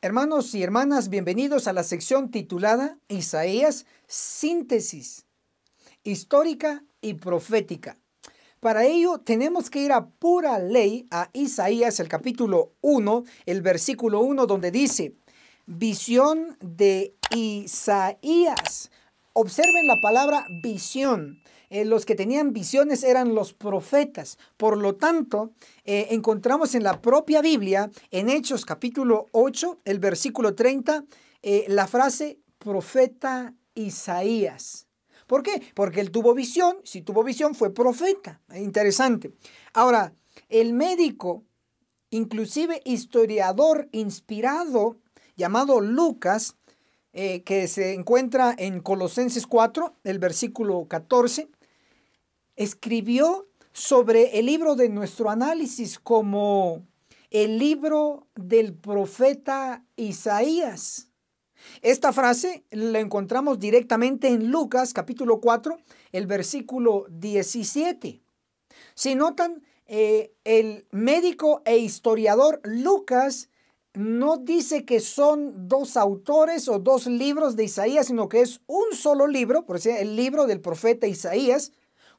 Hermanos y hermanas, bienvenidos a la sección titulada Isaías Síntesis Histórica y Profética. Para ello tenemos que ir a pura ley a Isaías el capítulo 1, el versículo 1 donde dice, visión de Isaías. Observen la palabra visión. Eh, los que tenían visiones eran los profetas. Por lo tanto, eh, encontramos en la propia Biblia, en Hechos capítulo 8, el versículo 30, eh, la frase profeta Isaías. ¿Por qué? Porque él tuvo visión, si tuvo visión fue profeta. Interesante. Ahora, el médico, inclusive historiador inspirado, llamado Lucas, que se encuentra en Colosenses 4, el versículo 14, escribió sobre el libro de nuestro análisis como el libro del profeta Isaías. Esta frase la encontramos directamente en Lucas capítulo 4, el versículo 17. Si notan, eh, el médico e historiador Lucas no dice que son dos autores o dos libros de Isaías, sino que es un solo libro, por decir, el libro del profeta Isaías,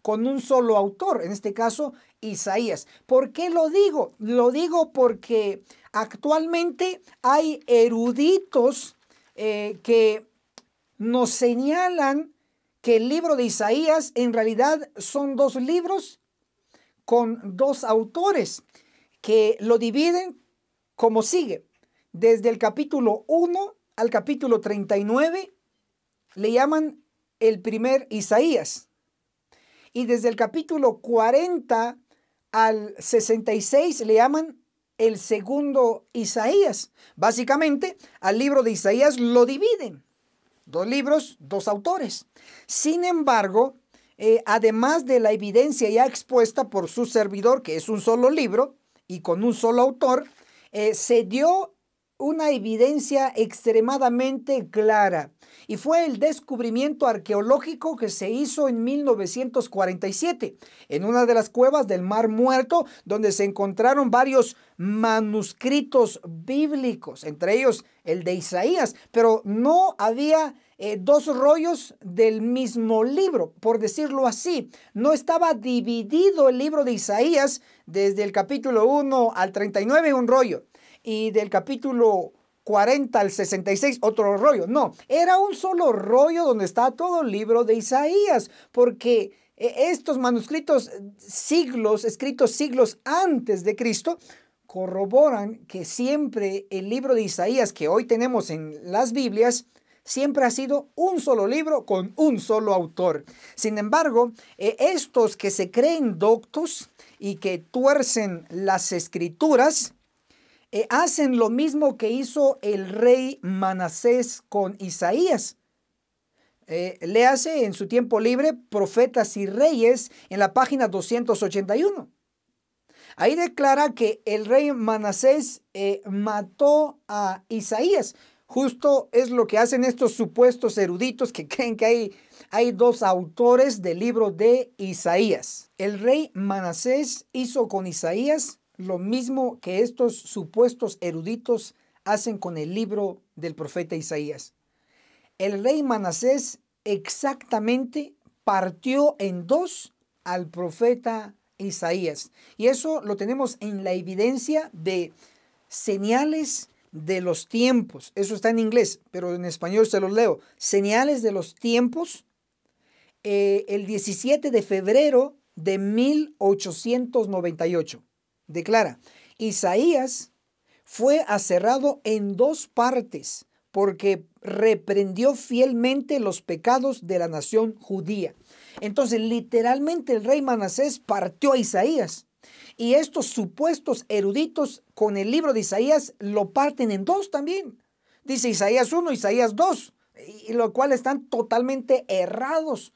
con un solo autor, en este caso Isaías. ¿Por qué lo digo? Lo digo porque actualmente hay eruditos eh, que nos señalan que el libro de Isaías en realidad son dos libros con dos autores que lo dividen como sigue. Desde el capítulo 1 al capítulo 39 le llaman el primer Isaías. Y desde el capítulo 40 al 66 le llaman el segundo Isaías. Básicamente, al libro de Isaías lo dividen. Dos libros, dos autores. Sin embargo, eh, además de la evidencia ya expuesta por su servidor, que es un solo libro y con un solo autor, eh, se dio una evidencia extremadamente clara y fue el descubrimiento arqueológico que se hizo en 1947 en una de las cuevas del Mar Muerto donde se encontraron varios manuscritos bíblicos, entre ellos el de Isaías, pero no había eh, dos rollos del mismo libro, por decirlo así. No estaba dividido el libro de Isaías desde el capítulo 1 al 39 un rollo y del capítulo 40 al 66, otro rollo. No, era un solo rollo donde está todo el libro de Isaías, porque eh, estos manuscritos siglos, escritos siglos antes de Cristo, corroboran que siempre el libro de Isaías que hoy tenemos en las Biblias, siempre ha sido un solo libro con un solo autor. Sin embargo, eh, estos que se creen doctos y que tuercen las escrituras, eh, hacen lo mismo que hizo el rey Manasés con Isaías. Eh, le hace en su tiempo libre Profetas y Reyes en la página 281. Ahí declara que el rey Manasés eh, mató a Isaías. Justo es lo que hacen estos supuestos eruditos que creen que hay, hay dos autores del libro de Isaías. El rey Manasés hizo con Isaías lo mismo que estos supuestos eruditos hacen con el libro del profeta Isaías. El rey Manasés exactamente partió en dos al profeta Isaías. Y eso lo tenemos en la evidencia de señales de los tiempos. Eso está en inglés, pero en español se los leo. Señales de los tiempos. Eh, el 17 de febrero de 1898 declara, Isaías fue aserrado en dos partes porque reprendió fielmente los pecados de la nación judía. Entonces, literalmente el rey Manasés partió a Isaías. Y estos supuestos eruditos con el libro de Isaías lo parten en dos también. Dice Isaías 1, Isaías 2, y lo cual están totalmente errados.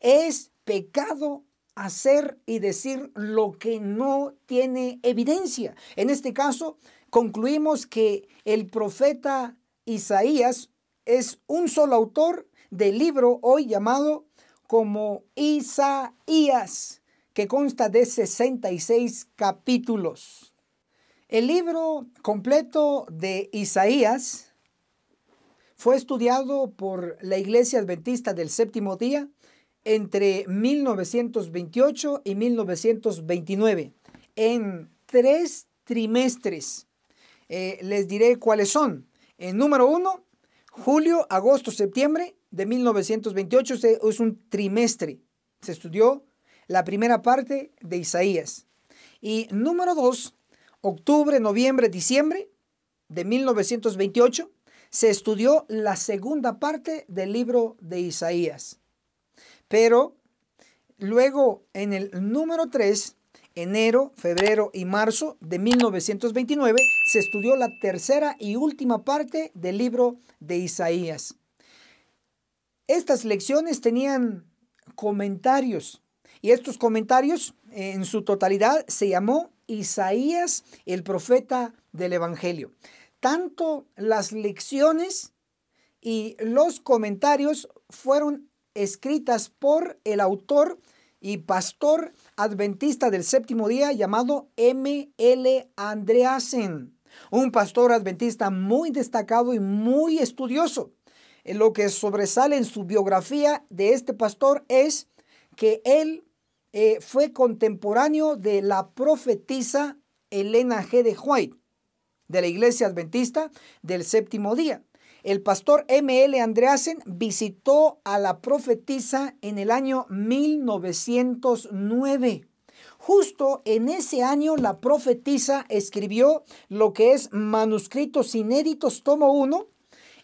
Es pecado hacer y decir lo que no tiene evidencia. En este caso, concluimos que el profeta Isaías es un solo autor del libro hoy llamado como Isaías, que consta de 66 capítulos. El libro completo de Isaías fue estudiado por la Iglesia Adventista del Séptimo Día entre 1928 y 1929 en tres trimestres. Eh, les diré cuáles son. En número uno, julio, agosto, septiembre de 1928 es un trimestre. Se estudió la primera parte de Isaías. Y número dos, octubre, noviembre, diciembre de 1928 se estudió la segunda parte del libro de Isaías. Pero luego en el número 3, enero, febrero y marzo de 1929, se estudió la tercera y última parte del libro de Isaías. Estas lecciones tenían comentarios y estos comentarios en su totalidad se llamó Isaías, el profeta del Evangelio. Tanto las lecciones y los comentarios fueron escritas por el autor y pastor adventista del séptimo día llamado M. L. Andreasen, un pastor adventista muy destacado y muy estudioso. Eh, lo que sobresale en su biografía de este pastor es que él eh, fue contemporáneo de la profetisa Elena G. de White, de la iglesia adventista del séptimo día. El pastor M.L. Andreasen visitó a la profetisa en el año 1909. Justo en ese año la profetisa escribió lo que es Manuscritos Inéditos, tomo 1,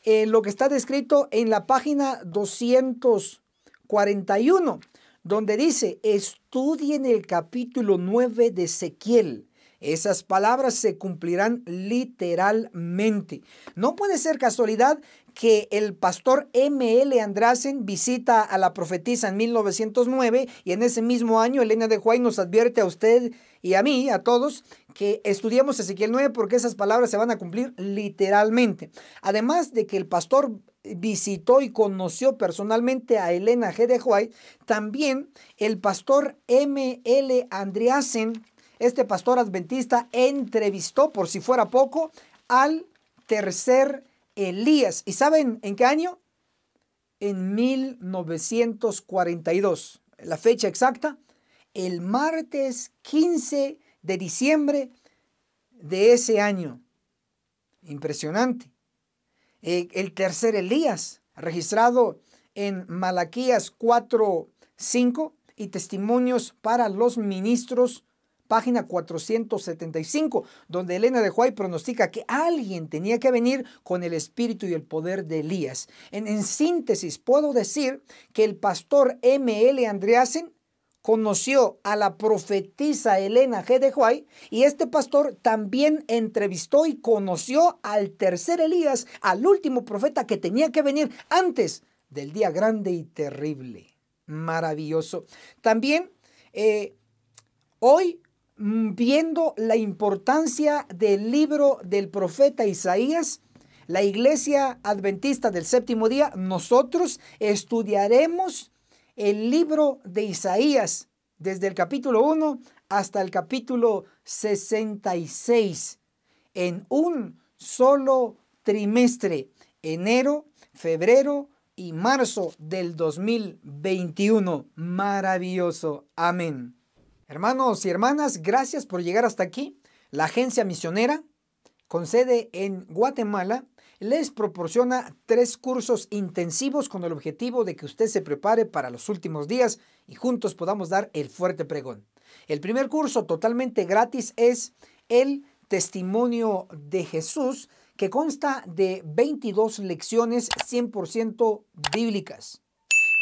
eh, lo que está descrito en la página 241, donde dice, estudien el capítulo 9 de Ezequiel esas palabras se cumplirán literalmente. No puede ser casualidad que el pastor M.L. Andrasen visita a la profetisa en 1909 y en ese mismo año Elena de Huay nos advierte a usted y a mí, a todos, que estudiemos Ezequiel 9 porque esas palabras se van a cumplir literalmente. Además de que el pastor visitó y conoció personalmente a Elena G. de Huay, también el pastor M.L. Andreasen este pastor adventista entrevistó, por si fuera poco, al tercer Elías. ¿Y saben en qué año? En 1942. La fecha exacta, el martes 15 de diciembre de ese año. Impresionante. Eh, el tercer Elías, registrado en Malaquías 4.5 y testimonios para los ministros página 475, donde Elena de Huay pronostica que alguien tenía que venir con el espíritu y el poder de Elías. En, síntesis, puedo decir que el pastor M.L. Andreasen conoció a la profetisa Elena G. de Huay y este pastor también entrevistó y conoció al tercer Elías, al último profeta que tenía que venir antes del día grande y terrible. Maravilloso. También eh, hoy Mm, viendo la importancia del libro del profeta Isaías, la iglesia adventista del séptimo día, nosotros estudiaremos el libro de Isaías desde el capítulo 1 hasta el capítulo 66 en un solo trimestre, enero, febrero y marzo del 2021. Maravilloso. Amén. Hermanos y hermanas, gracias por llegar hasta aquí. La agencia misionera, con sede en Guatemala, les proporciona tres cursos intensivos con el objetivo de que usted se prepare para los últimos días y juntos podamos dar el fuerte pregón. El primer curso totalmente gratis es el Testimonio de Jesús, que consta de 22 lecciones 100% bíblicas.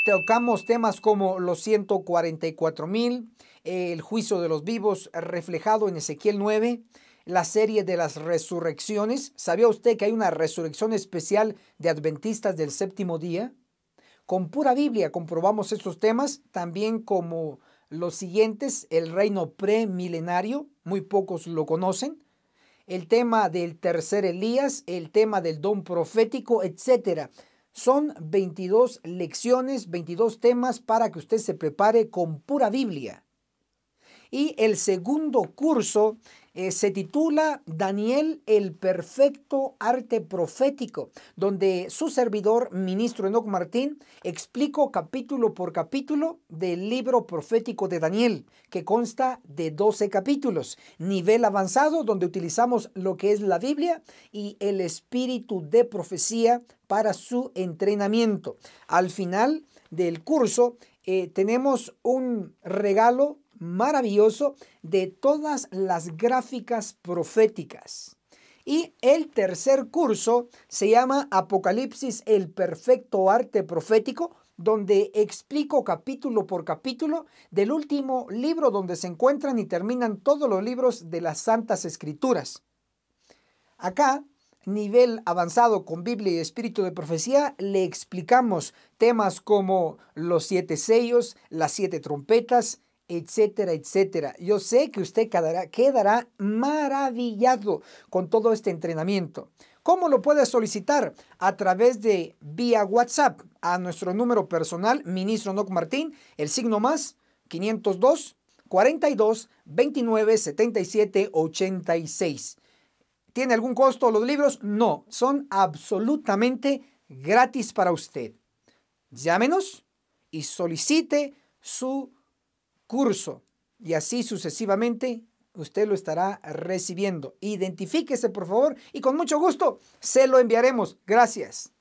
Tocamos temas como los 144 mil, el juicio de los vivos reflejado en Ezequiel 9, la serie de las resurrecciones. ¿Sabía usted que hay una resurrección especial de adventistas del séptimo día? Con pura Biblia comprobamos estos temas, también como los siguientes, el reino premilenario, muy pocos lo conocen, el tema del tercer Elías, el tema del don profético, etc. Son 22 lecciones, 22 temas para que usted se prepare con pura Biblia. Y el segundo curso eh, se titula Daniel el perfecto arte profético, donde su servidor, ministro Enoc Martín, explico capítulo por capítulo del libro profético de Daniel, que consta de 12 capítulos, nivel avanzado, donde utilizamos lo que es la Biblia y el espíritu de profecía para su entrenamiento. Al final del curso, eh, tenemos un regalo maravilloso de todas las gráficas proféticas. Y el tercer curso se llama Apocalipsis, el perfecto arte profético, donde explico capítulo por capítulo del último libro donde se encuentran y terminan todos los libros de las Santas Escrituras. Acá, nivel avanzado con Biblia y Espíritu de Profecía, le explicamos temas como los siete sellos, las siete trompetas, etcétera, etcétera. Yo sé que usted quedará, quedará maravillado con todo este entrenamiento. ¿Cómo lo puede solicitar? A través de vía WhatsApp a nuestro número personal, ministro Noc Martín, el signo más 502 42 29 77 86. ¿Tiene algún costo los libros? No, son absolutamente gratis para usted. Llámenos y solicite su curso y así sucesivamente usted lo estará recibiendo. Identifíquese, por favor, y con mucho gusto se lo enviaremos. Gracias.